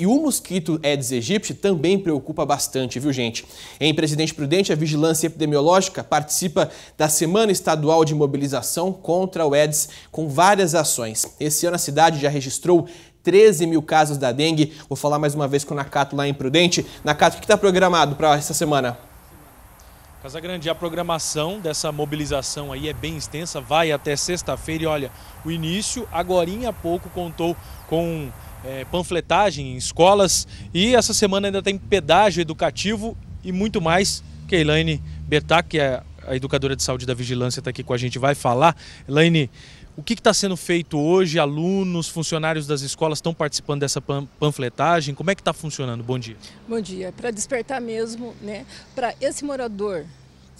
E o mosquito Aedes aegypti também preocupa bastante, viu gente? Em Presidente Prudente, a Vigilância Epidemiológica participa da Semana Estadual de Mobilização contra o Aedes com várias ações. Esse ano a cidade já registrou 13 mil casos da dengue. Vou falar mais uma vez com o Nakato lá em Prudente. Nakato, o que está programado para essa semana? Casagrande, a programação dessa mobilização aí é bem extensa, vai até sexta-feira e olha, o início agora há pouco contou com é, panfletagem em escolas e essa semana ainda tem pedágio educativo e muito mais. Que a Elaine Bertac, que é a educadora de saúde da vigilância, está aqui com a gente, vai falar. Elaine, o que está sendo feito hoje? Alunos, funcionários das escolas estão participando dessa panfletagem? Como é que está funcionando? Bom dia. Bom dia. Para despertar mesmo, né? Para esse morador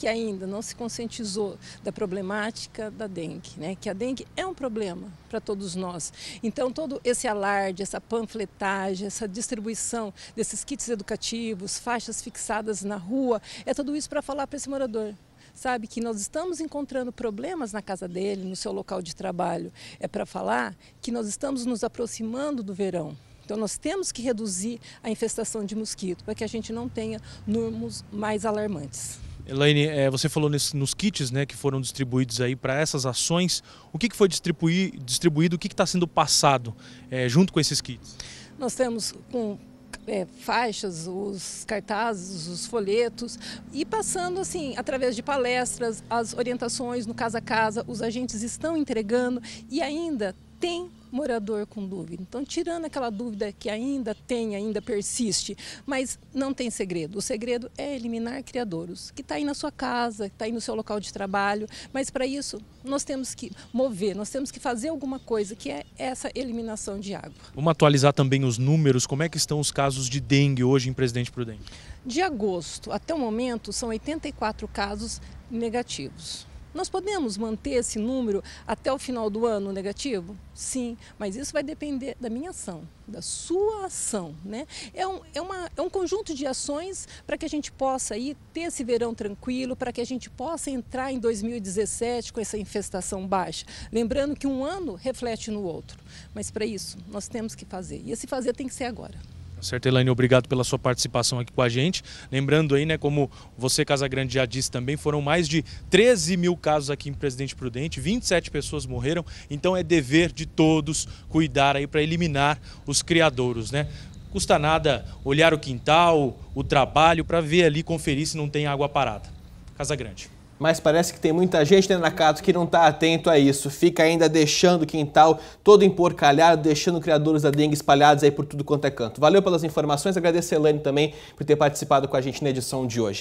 que ainda não se conscientizou da problemática da dengue, né? que a dengue é um problema para todos nós. Então, todo esse alarde, essa panfletagem, essa distribuição desses kits educativos, faixas fixadas na rua, é tudo isso para falar para esse morador sabe que nós estamos encontrando problemas na casa dele, no seu local de trabalho. É para falar que nós estamos nos aproximando do verão. Então nós temos que reduzir a infestação de mosquito para que a gente não tenha números mais alarmantes. Elaine, é, você falou nesse, nos kits né, que foram distribuídos aí para essas ações. O que, que foi distribuir, distribuído, o que está sendo passado é, junto com esses kits? Nós temos com é, faixas, os cartazes, os folhetos e passando assim através de palestras, as orientações no casa a casa, os agentes estão entregando e ainda tem morador com dúvida. Então, tirando aquela dúvida que ainda tem, ainda persiste, mas não tem segredo. O segredo é eliminar criadouros, que está aí na sua casa, está aí no seu local de trabalho. Mas para isso, nós temos que mover, nós temos que fazer alguma coisa, que é essa eliminação de água. Vamos atualizar também os números. Como é que estão os casos de dengue hoje em Presidente Prudente? De agosto até o momento, são 84 casos negativos. Nós podemos manter esse número até o final do ano negativo? Sim, mas isso vai depender da minha ação, da sua ação. Né? É, um, é, uma, é um conjunto de ações para que a gente possa ir ter esse verão tranquilo, para que a gente possa entrar em 2017 com essa infestação baixa. Lembrando que um ano reflete no outro. Mas para isso, nós temos que fazer. E esse fazer tem que ser agora certo, Elaine, obrigado pela sua participação aqui com a gente. Lembrando aí, né, como você, Casagrande, já disse também, foram mais de 13 mil casos aqui em Presidente Prudente, 27 pessoas morreram, então é dever de todos cuidar aí para eliminar os criadouros, né? Custa nada olhar o quintal, o trabalho, para ver ali, conferir se não tem água parada. Casagrande mas parece que tem muita gente né, da casa que não está atento a isso. Fica ainda deixando o quintal todo emporcalhado, deixando criadores da dengue espalhados aí por tudo quanto é canto. Valeu pelas informações, agradecer a Elane também por ter participado com a gente na edição de hoje.